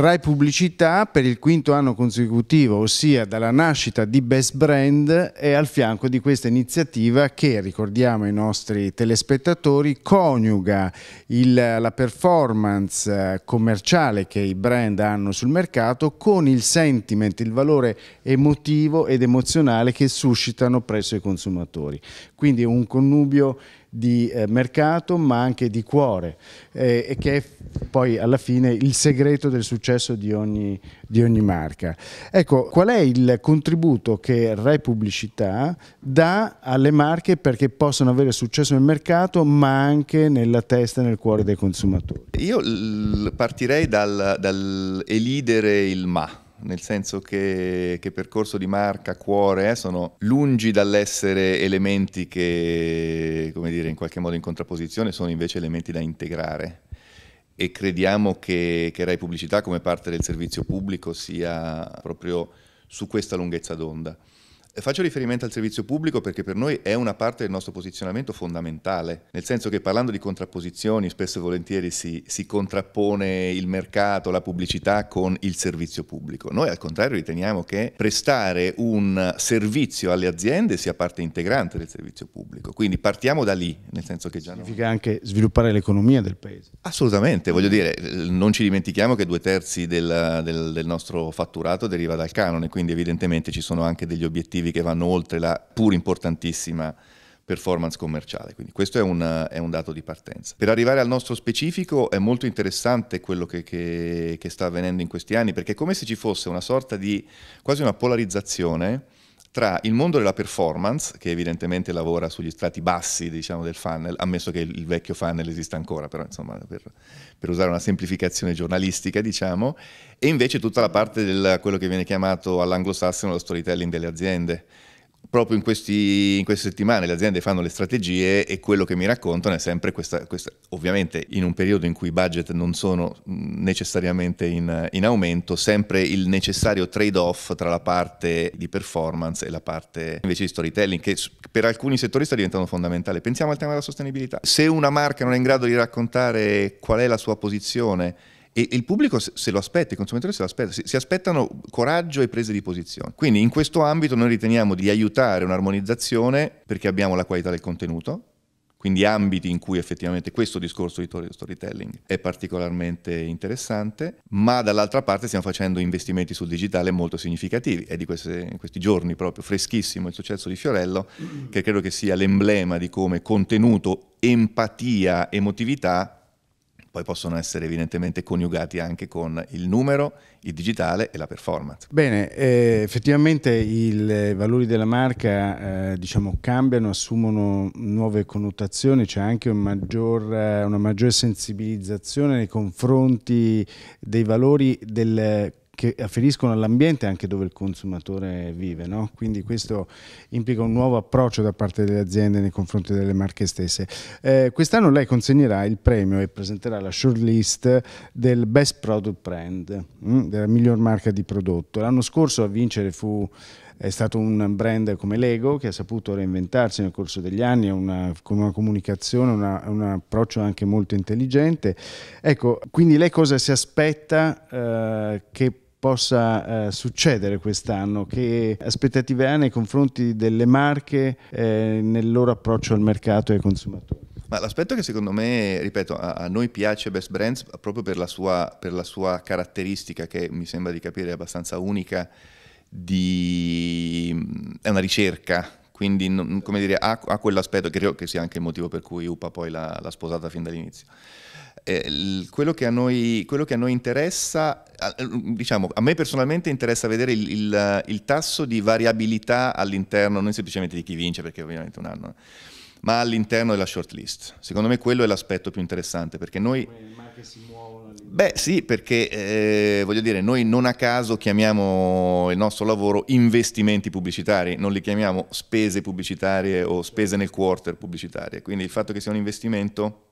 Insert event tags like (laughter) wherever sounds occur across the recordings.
Rai Pubblicità per il quinto anno consecutivo, ossia dalla nascita di Best Brand, è al fianco di questa iniziativa che, ricordiamo ai nostri telespettatori, coniuga il, la performance eh, commerciale che i brand hanno sul mercato con il sentiment, il valore emotivo ed emozionale che suscitano presso i consumatori. Quindi un connubio di eh, mercato ma anche di cuore eh, e che è poi alla fine il segreto del successo di ogni, di ogni marca. Ecco, qual è il contributo che Rai Pubblicità dà alle marche perché possano avere successo nel mercato ma anche nella testa e nel cuore dei consumatori? Io partirei dal, dal elidere il ma nel senso che, che percorso di marca, cuore, eh, sono lungi dall'essere elementi che, come dire, in qualche modo in contrapposizione, sono invece elementi da integrare e crediamo che, che Rai Pubblicità come parte del servizio pubblico sia proprio su questa lunghezza d'onda. Faccio riferimento al servizio pubblico perché per noi è una parte del nostro posizionamento fondamentale, nel senso che parlando di contrapposizioni spesso e volentieri si, si contrappone il mercato, la pubblicità con il servizio pubblico. Noi al contrario riteniamo che prestare un servizio alle aziende sia parte integrante del servizio pubblico, quindi partiamo da lì, nel senso che già... Significa non... anche sviluppare l'economia del paese. Assolutamente, voglio dire, non ci dimentichiamo che due terzi del, del, del nostro fatturato deriva dal canone, quindi evidentemente ci sono anche degli obiettivi obiettivi che vanno oltre la pur importantissima performance commerciale. Quindi questo è un, è un, dato di partenza. Per arrivare al nostro specifico è molto interessante quello che, che, che sta avvenendo in questi anni, perché è come se ci fosse una sorta di quasi una polarizzazione tra il mondo della performance, che evidentemente lavora sugli strati bassi diciamo, del funnel, ammesso che il vecchio funnel esista ancora, però insomma, per, per, usare una semplificazione giornalistica, diciamo, e invece tutta la parte di quello che viene chiamato all'anglosassone lo storytelling delle aziende, proprio in, questi, in, queste settimane le aziende fanno le strategie e quello che mi raccontano è sempre questa, questa ovviamente in un periodo in cui i budget non sono mm, necessariamente in, in aumento, sempre il necessario trade-off tra la parte di performance e la parte invece di storytelling, che per alcuni settori sta diventando fondamentale. Pensiamo al tema della sostenibilità. Se una marca non è in grado di raccontare qual è la sua posizione, e il pubblico se lo aspetta, i consumatori se lo aspettano, si aspettano coraggio e prese di posizione. Quindi in questo ambito noi riteniamo di aiutare un'armonizzazione perché abbiamo la qualità del contenuto, quindi ambiti in cui effettivamente questo discorso di storytelling è particolarmente interessante, ma dall'altra parte stiamo facendo investimenti sul digitale molto significativi. È di queste, questi giorni proprio freschissimo il successo di Fiorello, che credo che sia l'emblema di come contenuto, empatia, emotività poi possono essere evidentemente coniugati anche con il numero, il digitale e la performance. Bene, eh, effettivamente eh, i valori della marca eh, diciamo, cambiano, assumono nuove connotazioni, c'è anche un maggior, eh, una maggiore sensibilizzazione nei confronti dei valori del che afferiscono all'ambiente anche dove il consumatore vive. No? Quindi questo implica un nuovo approccio da parte delle aziende nei confronti delle marche stesse. Eh, quest'anno lei consegnerà il premio e presenterà la shortlist del Best Product Brand, mh, mm, della miglior marca di prodotto. L'anno scorso a vincere fu è stato un brand come Lego che ha saputo reinventarsi nel corso degli anni una, con una comunicazione, una, un approccio anche molto intelligente. Ecco, quindi lei cosa si aspetta eh, che possa eh, succedere quest'anno, che aspettative ha nei confronti delle marche eh, nel loro approccio al mercato e ai consumatori. Ma l'aspetto che secondo me, ripeto, a, a, noi piace Best Brands proprio per la, sua, per la sua caratteristica che mi sembra di capire è abbastanza unica, di... Mm, è una ricerca quindi come dire, ha, ha quell'aspetto, credo che sia anche il motivo per cui Upa poi l'ha sposata fin dall'inizio. Eh, quello, che noi, quello, che a noi, interessa, diciamo, a me personalmente interessa vedere il, il, il tasso di variabilità all'interno, non semplicemente di chi vince, perché ovviamente un anno, ma all'interno della shortlist. Secondo me quello è l'aspetto più interessante, perché noi... Beh sì, perché eh, voglio dire, noi non a caso chiamiamo il nostro lavoro investimenti pubblicitari, non li chiamiamo spese pubblicitarie o spese nel quarter pubblicitarie, quindi il fatto che sia un investimento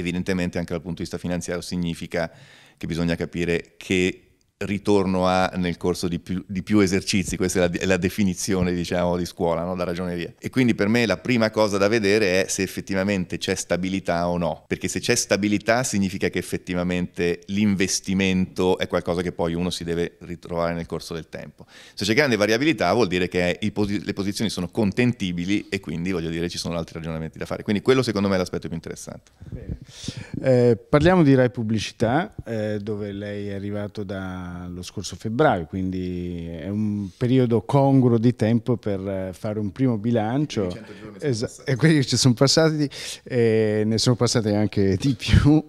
evidentemente anche dal punto di vista finanziario significa che bisogna capire che ritorno a nel corso di più, di più esercizi, questa è la, la definizione diciamo di scuola, no? da ragioneria. E quindi per me la prima cosa da vedere è se effettivamente c'è stabilità o no, perché se c'è stabilità significa che effettivamente l'investimento è qualcosa che poi uno si deve ritrovare nel corso del tempo. Se c'è grande variabilità vuol dire che posi le posizioni sono contentibili e quindi voglio dire ci sono altri ragionamenti da fare. Quindi quello secondo me è l'aspetto più interessante. Eh, parliamo di Rai Pubblicità, eh, dove lei è arrivato da lo scorso febbraio, quindi è un periodo congruo di tempo per eh, fare un primo bilancio. E, e quelli che ci sono passati, eh, ne sono passati anche di più,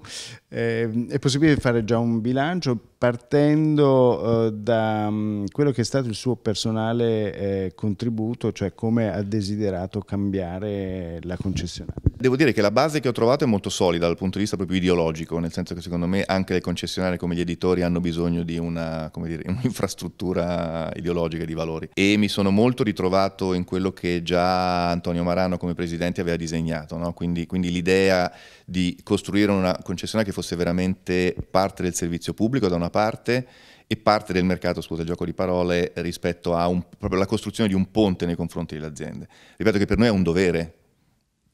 eh, è possibile fare già un bilancio partendo eh, da mh, mm, quello che è stato il suo personale eh, contributo, cioè come ha desiderato cambiare la concessionaria? Devo dire che la base che ho trovato è molto solida dal punto di vista proprio ideologico, nel senso che secondo me anche le concessionarie come gli editori hanno bisogno di (laughs) un'infrastruttura un ideologica di valori e mi sono molto ritrovato in quello che già Antonio Marano come presidente aveva disegnato, no? quindi, quindi l'idea di costruire una concessionaria che fosse fosse veramente parte del servizio pubblico da una parte e parte del mercato, scusa il gioco di parole, rispetto alla costruzione di un ponte nei confronti delle aziende. Ripeto che per noi è un dovere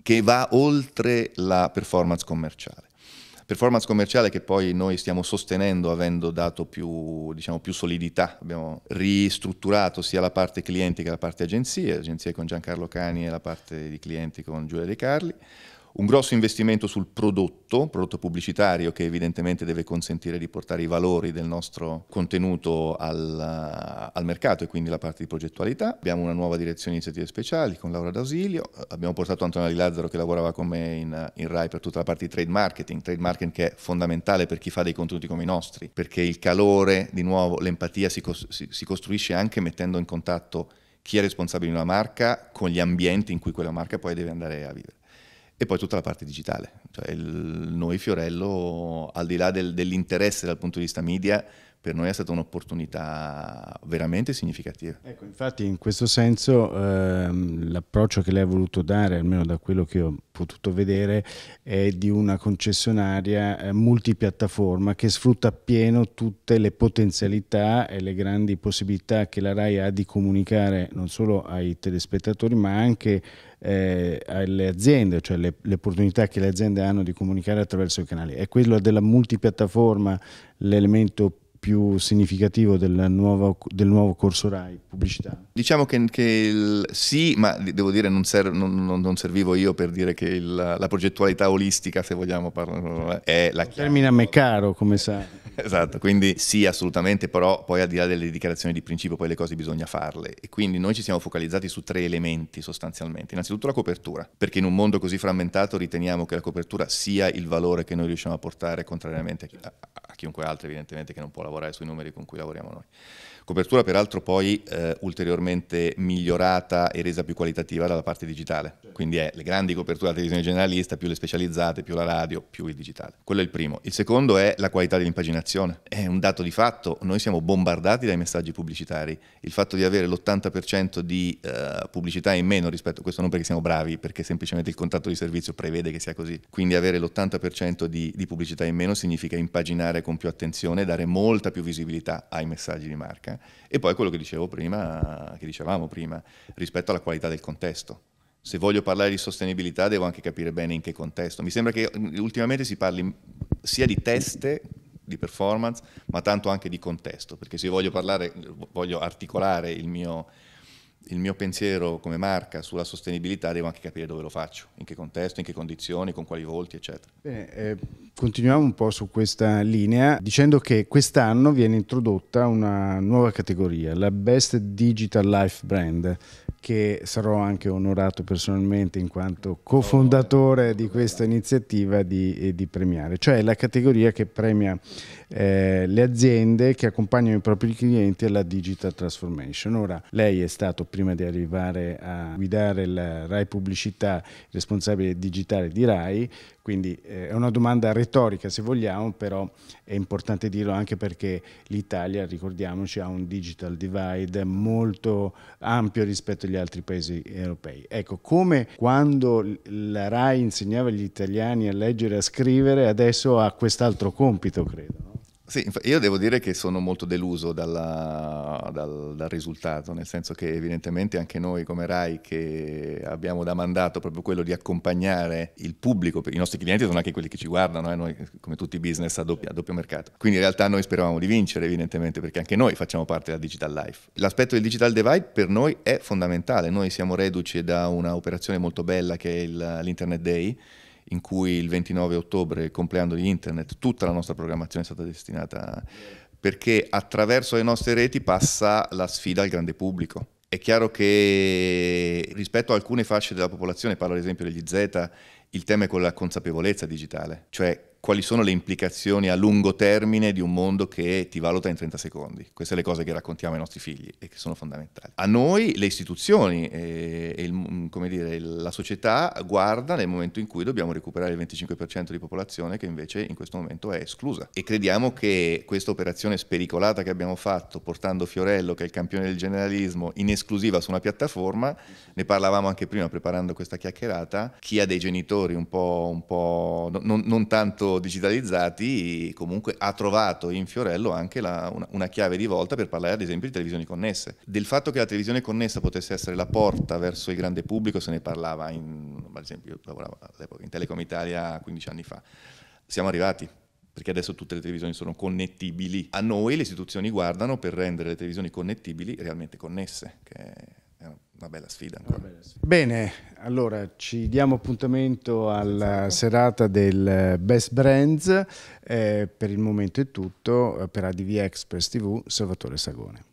che va oltre la performance commerciale. Performance commerciale che poi noi stiamo sostenendo avendo dato più, diciamo, più solidità, abbiamo ristrutturato sia la parte clienti che la parte agenzie, agenzie con Giancarlo Cani e la parte di clienti con Giulia De Carli, un grosso investimento sul prodotto, prodotto pubblicitario che evidentemente deve consentire di portare i valori del nostro contenuto al, al mercato e quindi la parte di progettualità. Abbiamo una nuova direzione iniziative speciali con Laura D'Ausilio, abbiamo portato Antonella Di Lazzaro che lavorava con me in, in, RAI per tutta la parte di trade marketing, trade marketing che è fondamentale per chi fa dei contenuti come i nostri, perché il calore, di nuovo l'empatia si, si, si costruisce anche mettendo in contatto chi è responsabile di una marca con gli ambienti in cui quella marca poi deve andare a vivere. E poi tutta la parte digitale. Cioè il, noi Fiorello, al di là del, dell'interesse dal punto di vista media, per noi è stata un'opportunità veramente significativa. Ecco, infatti in questo senso ehm, l'approccio che lei ha voluto dare, almeno da quello che ho potuto vedere, è di una concessionaria eh, multipiattaforma che sfrutta appieno tutte le potenzialità e le grandi possibilità che la RAI ha di comunicare non solo ai telespettatori ma anche eh, alle aziende, cioè le, le, opportunità che le aziende hanno di comunicare attraverso i canali. È quello della multipiattaforma l'elemento più più significativo del nuovo, del nuovo corso RAI pubblicità? Diciamo che, che il, sì, ma devo dire non, serv, non, non, non servivo io per dire che il, la progettualità olistica, se vogliamo parlare, è la chiave. Termina a me caro, come sa. (laughs) esatto, quindi sì, assolutamente, però poi al di là delle dichiarazioni di principio, poi le cose bisogna farle. E quindi noi ci siamo focalizzati su tre elementi sostanzialmente. Innanzitutto la copertura, perché in un mondo così frammentato riteniamo che la copertura sia il valore che noi riusciamo a portare contrariamente a a chiunque altro evidentemente che non può lavorare sui numeri con cui lavoriamo noi. Copertura peraltro poi eh, ulteriormente migliorata e resa più qualitativa dalla parte digitale, quindi è le grandi coperture della televisione generalista, più le specializzate, più la radio, più il digitale. Quello è il primo. Il secondo è la qualità dell'impaginazione. È un dato di fatto, noi siamo bombardati dai messaggi pubblicitari, il fatto di avere l'80% di eh, pubblicità in meno rispetto a questo non perché siamo bravi, perché semplicemente il contratto di servizio prevede che sia così, quindi avere l'80% di, di pubblicità in meno significa impaginare guardare con più attenzione dare molta più visibilità ai messaggi di marca. E poi quello che dicevo prima, che dicevamo prima, rispetto alla qualità del contesto. Se voglio parlare di sostenibilità devo anche capire bene in che contesto. Mi sembra che mm, ultimamente si parli sia di teste di performance, ma tanto anche di contesto, perché se voglio parlare, voglio articolare il mio il mio pensiero come marca sulla sostenibilità devo anche capire dove lo faccio, in che contesto, in che condizioni, con quali volti, eccetera. Bene, eh, continuiamo un po' su questa linea dicendo che quest'anno viene introdotta una nuova categoria, la Best Digital Life Brand, che sarò anche onorato personalmente in quanto cofondatore di questa iniziativa di, eh, di premiare, cioè la categoria che premia eh, le aziende che accompagnano i propri clienti alla digital transformation. Ora, lei è stato, prima di arrivare a guidare la RAI Pubblicità, responsabile digitale di RAI, quindi eh, è una domanda retorica se vogliamo, però è importante dirlo anche perché l'Italia, ricordiamoci, ha un digital divide molto ampio rispetto agli altri paesi europei. Ecco, come quando la RAI insegnava agli italiani a leggere e a scrivere, adesso ha quest'altro compito, credo. Sì, io devo dire che sono molto deluso dalla, dal, dal, risultato, nel senso che evidentemente anche noi come RAI che abbiamo da mandato proprio quello di accompagnare il pubblico, i nostri clienti sono anche quelli che ci guardano, eh, noi come tutti i business a doppio, a doppio, mercato. Quindi in realtà noi speravamo di vincere evidentemente perché anche noi facciamo parte della Digital Life. L'aspetto del Digital Divide per noi è fondamentale, noi siamo reduci da un'operazione molto bella che è il, l'Internet Day in cui il 29 ottobre, il compleanno di internet, tutta la nostra programmazione è stata destinata perché attraverso le nostre reti passa la sfida al grande pubblico. È chiaro che rispetto a alcune fasce della popolazione, parlo ad esempio degli Z, il tema è quello della consapevolezza digitale, cioè quali sono le implicazioni a lungo termine di un mondo che ti valuta in 30 secondi. Queste sono le cose che raccontiamo ai nostri figli e che sono fondamentali. A noi le istituzioni e, e il, mm, dire, la società guarda nel momento in cui dobbiamo recuperare il 25% di popolazione che invece in questo momento è esclusa. E crediamo che questa operazione spericolata che abbiamo fatto portando Fiorello, che è il campione del generalismo, in esclusiva su una piattaforma, ne parlavamo anche prima preparando questa chiacchierata, chi ha dei genitori un po', un po' non, non tanto digitalizzati, comunque ha trovato in Fiorello anche la, una, una, chiave di volta per parlare ad esempio di televisioni connesse. Del fatto che la televisione connessa potesse essere la porta verso il grande pubblico se ne parlava, in, ad esempio io lavoravo all'epoca in Telecom Italia 15 anni fa, siamo arrivati perché adesso tutte le televisioni sono connettibili. A noi le istituzioni guardano per rendere le televisioni connettibili realmente connesse, che una bella sfida ancora. Bella sfida. Bene, allora ci diamo appuntamento alla esatto. serata del Best Brands. Eh, per il momento è tutto. Eh, per ADV Express TV, Salvatore Sagone.